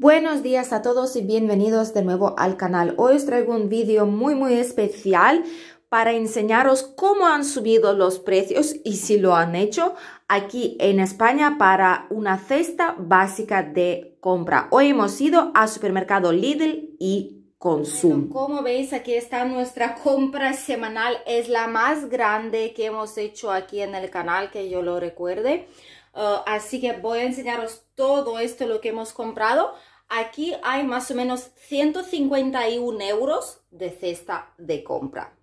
Buenos días a todos y bienvenidos de nuevo al canal. Hoy os traigo un vídeo muy muy especial para enseñaros cómo han subido los precios y si lo han hecho aquí en España para una cesta básica de compra. Hoy hemos ido a supermercado Lidl y Consum como veis, aquí está nuestra compra semanal. Es la más grande que hemos hecho aquí en el canal, que yo lo recuerde. Eh, así que voy a enseñaros todo esto lo que hemos comprado. Aquí hay más o menos 151 euros de cesta de compra.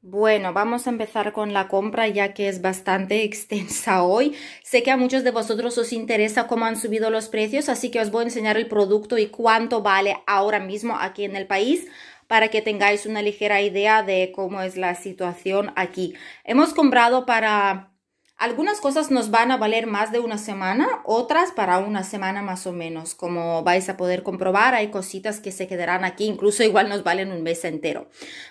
Bueno, vamos a empezar con la compra ya que es bastante extensa hoy. Sé que a muchos de vosotros os interesa cómo han subido los precios, así que os voy a enseñar el producto y cuánto vale ahora mismo aquí en el país para que tengáis una ligera idea de cómo es la situación aquí. Hemos comprado para algunas cosas nos van a valer más de una semana, otras para una semana más o menos. Como vais a poder comprobar, hay cositas que se quedarán aquí, incluso igual nos valen un mes entero.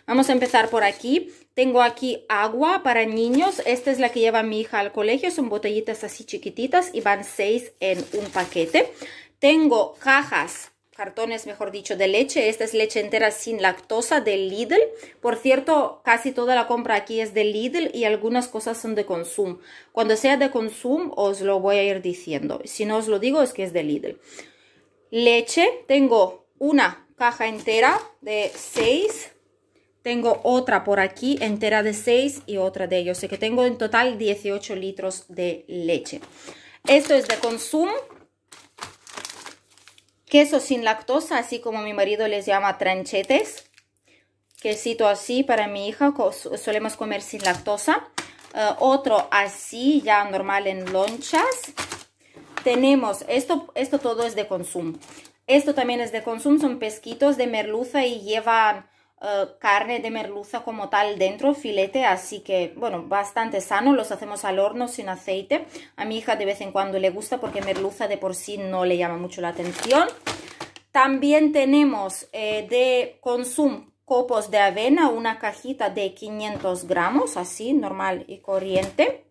Vamos a empezar por aquí. Tengo aquí agua para niños. Esta es la que lleva mi hija al colegio. Son botellitas así chiquititas y van seis en un paquete. Tengo cajas cartones, mejor dicho, de leche. Esta es leche entera sin lactosa de Lidl. Por cierto, casi toda la compra aquí es de Lidl y algunas cosas son de consumo Cuando sea de consumo os lo voy a ir diciendo. Si no os lo digo es que es de Lidl. Leche, tengo una caja entera de 6. Tengo otra por aquí entera de 6 y otra de ellos. Así que tengo en total 18 litros de leche. Esto es de consumo queso sin lactosa, así como mi marido les llama tranchetes. Quesito así para mi hija, solemos comer sin lactosa. Eh, otro así, ya normal en lonchas. Tenemos, esto, esto todo es de consumo. Esto también es de consumo, son pesquitos de merluza y llevan eh, carne de merluza como tal dentro, filete, así que bueno, bastante sano, los hacemos al horno sin aceite. A mi hija de vez en cuando le gusta porque merluza de por sí no le llama mucho la atención. También tenemos eh, de consumo copos de avena, una cajita de 500 gramos, así, normal y corriente.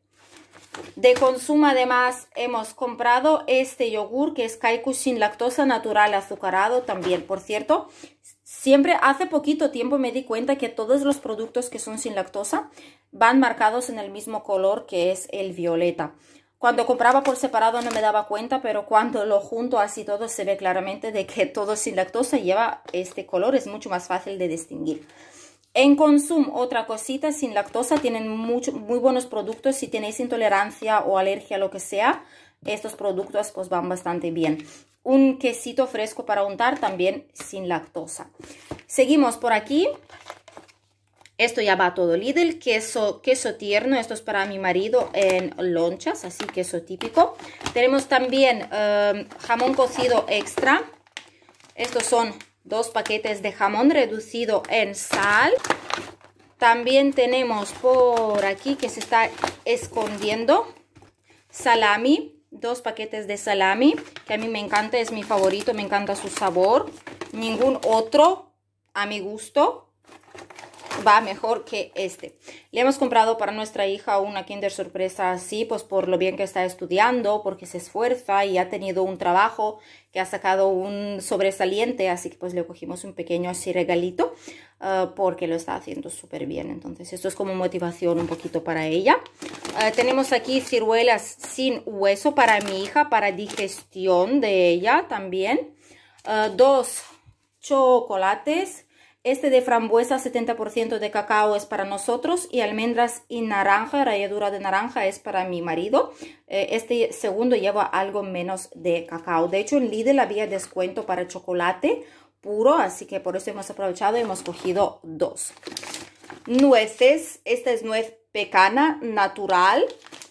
De consumo además hemos comprado este yogur que es Kaiku sin lactosa natural azucarado también, por cierto, Siempre hace poquito tiempo me di cuenta que todos los productos que son sin lactosa van marcados en el mismo color que es el violeta. Cuando compraba por separado no me daba cuenta, pero cuando lo junto así todo se ve claramente de que todo sin lactosa lleva este color, es mucho más fácil de distinguir. En consumo, otra cosita, sin lactosa, tienen muy buenos productos. Si tenéis intolerancia o alergia, lo que sea, estos productos pues van bastante bien un quesito fresco para untar también sin lactosa. Seguimos por aquí. Esto ya va todo Lidl, queso, queso tierno, esto es para mi marido en lonchas, así queso típico. Tenemos también em, jamón cocido extra, estos son dos paquetes de jamón reducido en sal. También tenemos por aquí que se está escondiendo salami, dos paquetes de salami, que a mí me encanta, es mi favorito, me encanta su sabor. Ningún otro, a mi gusto, va mejor que este. Le hemos comprado para nuestra hija una Kinder Sorpresa así, pues por lo bien que está estudiando, porque se esfuerza y ha tenido un trabajo que ha sacado un sobresaliente, así que pues le cogimos un pequeño así regalito, ah, porque lo está haciendo súper bien. Entonces esto es como motivación un poquito para ella. Ah, tenemos aquí ciruelas sin hueso para mi hija, para digestión de ella también. Ah, dos chocolates. Este de frambuesa, 70% de cacao es para nosotros y almendras y naranja, ralladura de naranja es para mi marido. Eh, este segundo lleva algo menos de cacao. De hecho, en Lidl había descuento para chocolate puro, así que por eso hemos aprovechado y hemos cogido dos. Nueces, esta es nuez pecana natural.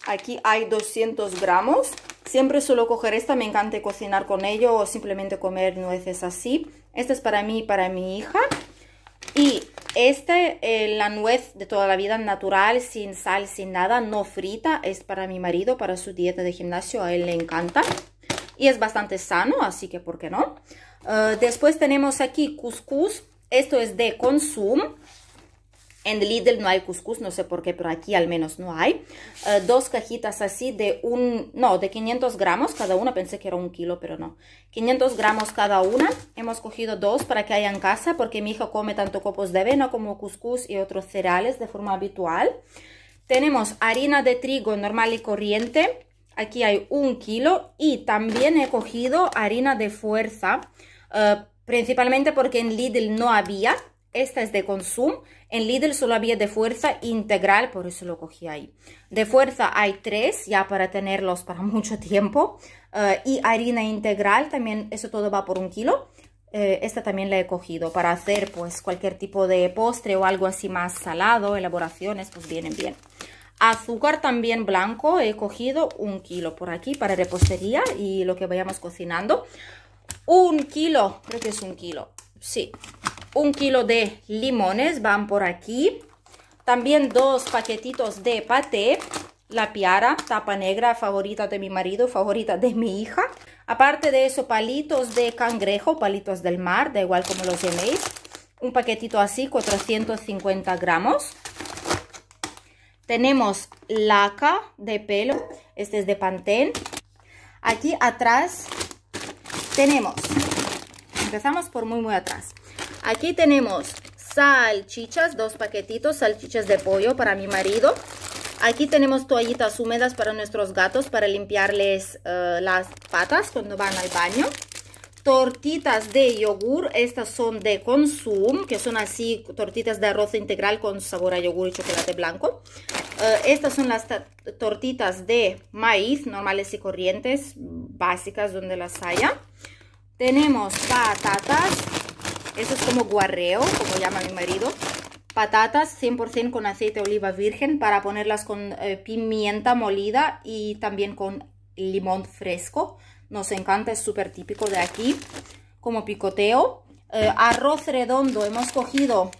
Aquí hay 200 gramos. Siempre suelo coger esta, me encanta cocinar con ello o simplemente comer nueces así. Esta es para mí y para mi hija. Y esta, eh, la nuez de toda la vida natural, sin sal, sin nada, no frita, es para mi marido, para su dieta de gimnasio, a él le encanta. Y es bastante sano, así que ¿por qué no? Eh, después tenemos aquí couscous. esto es de consumo. En Lidl no hay cuscús, no sé por qué, pero aquí al menos no hay. Eh, dos cajitas así de un, no, de 500 gramos cada una. Pensé que era un kilo, pero no. 500 gramos cada una. Hemos cogido dos para que haya en casa, porque mi hijo come tanto copos de avena como cuscús y otros cereales de forma habitual. Tenemos harina de trigo normal y corriente. Aquí hay un kilo. Y también he cogido harina de fuerza, eh, principalmente porque en Lidl no había esta es de consumo En Lidl solo había de fuerza integral, por eso lo cogí ahí. De fuerza hay tres, ya para tenerlos para mucho tiempo. Eh, y harina integral, también eso todo va por un kilo. Eh, esta también la he cogido para hacer pues cualquier tipo de postre o algo así más salado, elaboraciones, pues vienen bien. Azúcar también blanco, he cogido un kilo por aquí para repostería y lo que vayamos cocinando. Un kilo, creo que es un kilo, sí, un kilo de limones van por aquí. También dos paquetitos de paté. La piara, tapa negra, favorita de mi marido, favorita de mi hija. Aparte de eso, palitos de cangrejo, palitos del mar, da igual como los llaméis. Un paquetito así, 450 gramos. Tenemos laca de pelo, este es de pantén. Aquí atrás tenemos, empezamos por muy muy atrás. Aquí tenemos salchichas, dos paquetitos, salchichas de pollo para mi marido. Aquí tenemos toallitas húmedas para nuestros gatos para limpiarles eh, las patas cuando van al baño. Tortitas de yogur, estas son de consumo que son así tortitas de arroz integral con sabor a yogur y chocolate blanco. Eh, estas son las tortitas de maíz normales y corrientes, básicas donde las haya. Tenemos patatas, eso es como guarreo, como llama mi marido. Patatas 100% con aceite de oliva virgen para ponerlas con eh, pimienta molida y también con limón fresco. Nos encanta, es súper típico de aquí como picoteo. Eh, arroz redondo, hemos cogido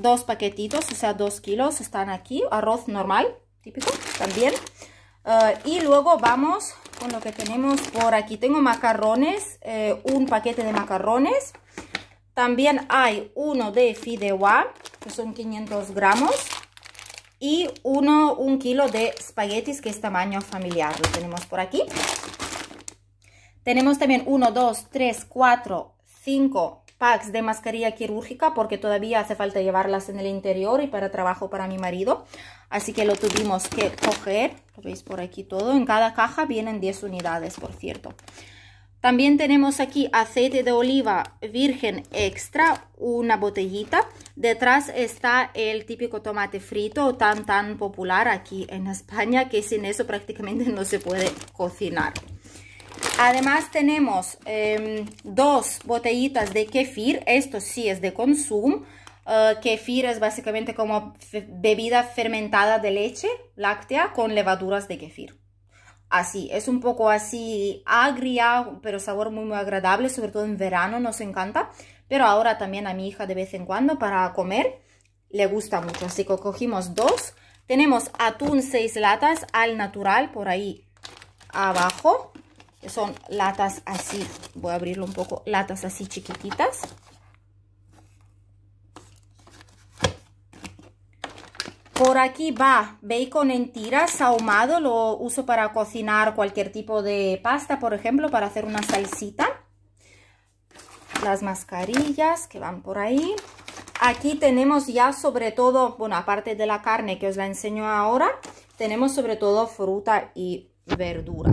dos paquetitos, o sea, dos kilos están aquí. Arroz normal, típico también. Eh, y luego vamos con lo que tenemos por aquí. Tengo macarrones, un paquete de macarrones. También hay uno de fideuá, que son 500 gramos. Y uno, un kilo de espaguetis, que es tamaño familiar. Lo tenemos por aquí. Tenemos también uno, dos, tres, cuatro, cinco packs de mascarilla quirúrgica porque todavía hace falta llevarlas en el interior y para trabajo para mi marido. Así que lo tuvimos que coger. Lo veis por aquí todo. En cada caja vienen 10 unidades, por cierto. También tenemos aquí aceite de oliva virgen extra, una botellita. Detrás está el típico tomate frito tan tan popular aquí en España que sin eso prácticamente no se puede cocinar. Además tenemos em, dos botellitas de kefir, esto sí es de consumo. Eh, kefir es básicamente como bebida fermentada de leche láctea con levaduras de kefir así. Es un poco así agria, pero sabor muy, muy agradable, sobre todo en verano nos encanta. Pero ahora también a mi hija de vez en cuando para comer le gusta mucho. Así que cogimos dos. Tenemos atún seis latas al natural por ahí abajo. son latas así, voy a abrirlo un poco, latas así chiquititas. Por aquí va bacon en tiras ahumado, lo uso para cocinar cualquier tipo de pasta, por ejemplo, para hacer una salsita. Las mascarillas que van por ahí. Aquí tenemos ya sobre todo, bueno, aparte de la carne que os la enseño ahora, tenemos sobre todo fruta y verdura.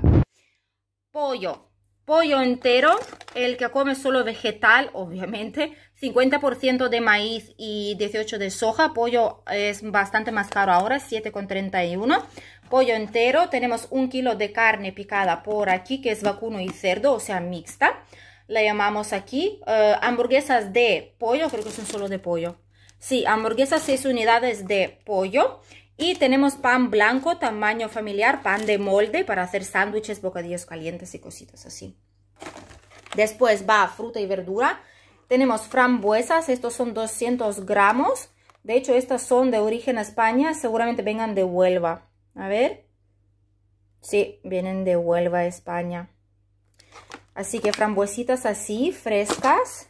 Pollo, pollo entero, el que come solo vegetal, obviamente, 50% de maíz y 18% de soja, pollo es bastante más caro ahora, 7,31, pollo entero, tenemos un kilo de carne picada por aquí, que es vacuno y cerdo, o sea, mixta, la llamamos aquí, eh, hamburguesas de pollo, creo que son solo de pollo, sí, hamburguesas 6 unidades de pollo, y tenemos pan blanco, tamaño familiar, pan de molde para hacer sándwiches, bocadillos calientes y cositas así. Después va fruta y verdura. Tenemos frambuesas, estos son 200 gramos. De hecho, estas son de origen a España, seguramente vengan de Huelva. A ver. Sí, vienen de Huelva, España. Así que frambuesitas así, frescas.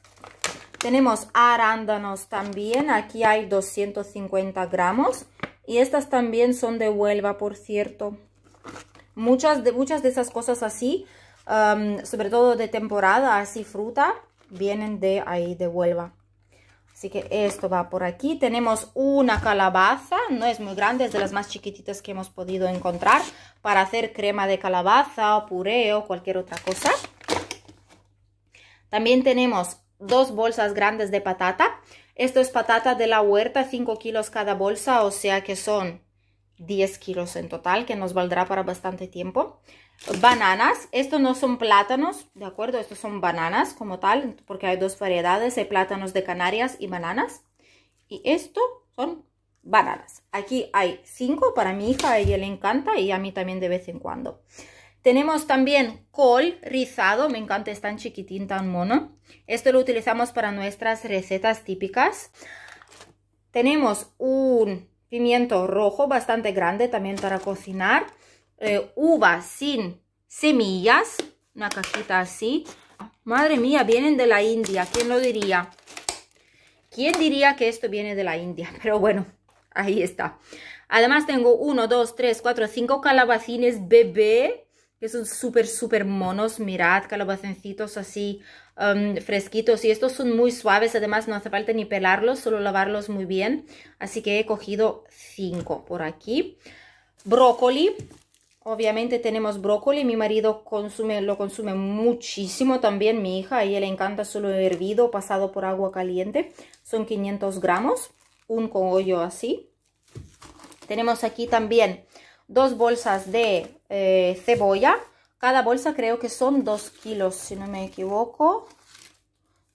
Tenemos arándanos también, aquí hay 250 gramos. Y estas también son de Huelva, por cierto. Muchas de, muchas de esas cosas así, sobre todo de temporada, así fruta, vienen de ahí, de Huelva. Así que esto va por aquí. Tenemos una calabaza, no es muy grande, es de las más chiquititas que hemos podido encontrar para hacer crema de calabaza o puré o cualquier otra cosa. También tenemos dos bolsas grandes de patata. Esto es patata de la huerta, 5 kilos cada bolsa, o sea que son 10 kilos en total, que nos valdrá para bastante tiempo. Bananas, estos no son plátanos, ¿de acuerdo? Estos son bananas como tal, porque hay dos variedades, hay plátanos de Canarias y bananas. Y esto son bananas. Aquí hay 5 para mi hija, a ella le encanta y a mí también de vez en cuando. Tenemos también col rizado, me encanta, es tan chiquitín, tan mono. Esto lo utilizamos para nuestras recetas típicas. Tenemos un pimiento rojo bastante grande también para cocinar. Eh, uva uvas sin semillas, una cajita así. Madre mía, vienen de la India, ¿quién lo diría? ¿Quién diría que esto viene de la India? Pero bueno, ahí está. Además tengo 1, 2, 3, 4, 5 calabacines bebé que son súper, súper monos. Mirad, calabacencitos así um, fresquitos. Y estos son muy suaves, además no hace falta ni pelarlos, solo lavarlos muy bien. Así que he cogido cinco por aquí. Brócoli. Obviamente tenemos brócoli, mi marido consume, lo consume muchísimo también, mi hija, a ella le encanta solo hervido, pasado por agua caliente. Son 500 gramos, un cogollo así. Tenemos aquí también dos bolsas de eh, cebolla. Cada bolsa creo que son dos kilos, si no me equivoco.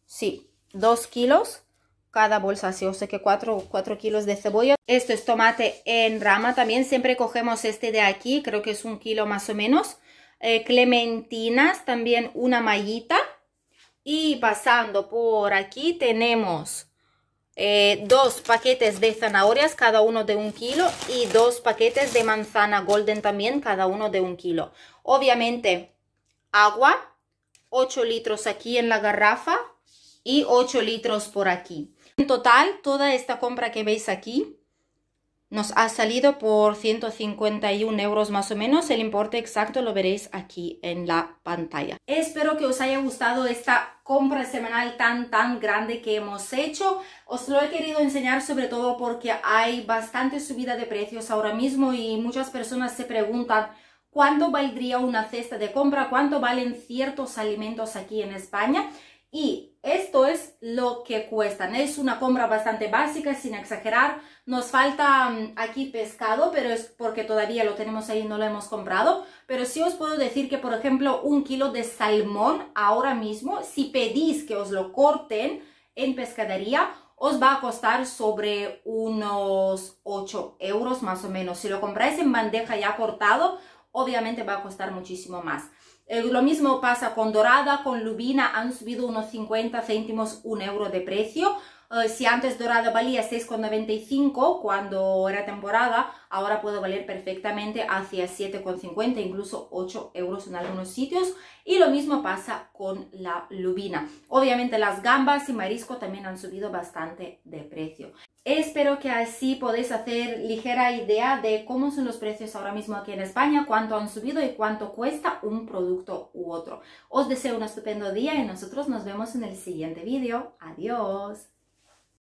Sí, dos kilos cada bolsa, Sí, o sé que cuatro kilos de cebolla. Esto es tomate en rama también, siempre cogemos este de aquí, creo que es un kilo más o menos. Eh, clementinas, también una mallita. Y pasando por aquí tenemos eh, dos paquetes de zanahorias, cada uno de un kilo, y dos paquetes de manzana golden también, cada uno de un kilo. Obviamente, agua, 8 litros aquí en la garrafa y 8 litros por aquí. En total, toda esta compra que veis aquí nos ha salido por 151 euros más o menos. El importe exacto lo veréis aquí en la pantalla. Espero que os haya gustado esta compra semanal tan tan grande que hemos hecho. Os lo he querido enseñar sobre todo porque hay bastante subida de precios ahora mismo y muchas personas se preguntan cuánto valdría una cesta de compra, cuánto valen ciertos alimentos aquí en España. Y esto es lo que cuestan. Es una compra bastante básica, sin exagerar. Nos falta mm, aquí pescado, pero es porque todavía lo tenemos ahí y no lo hemos comprado. Pero sí os puedo decir que, por ejemplo, un kilo de salmón ahora mismo, si pedís que os lo corten en pescadería, os va a costar sobre unos 8 euros más o menos. Si lo compráis en bandeja ya cortado, obviamente va a costar muchísimo más. Eh, lo mismo pasa con dorada, con lubina, han subido unos 50 céntimos, un euro de precio. Eh, si antes dorada valía 6,95 cuando era temporada, ahora puede valer perfectamente hacia 7,50, incluso 8 euros en algunos sitios. Y lo mismo pasa con la lubina. Obviamente las gambas y marisco también han subido bastante de precio. Espero que así podéis hacer ligera idea de cómo son los precios ahora mismo aquí en España, cuánto han subido y cuánto cuesta un producto u otro. Os deseo un estupendo día y nosotros nos vemos en el siguiente vídeo. Adiós.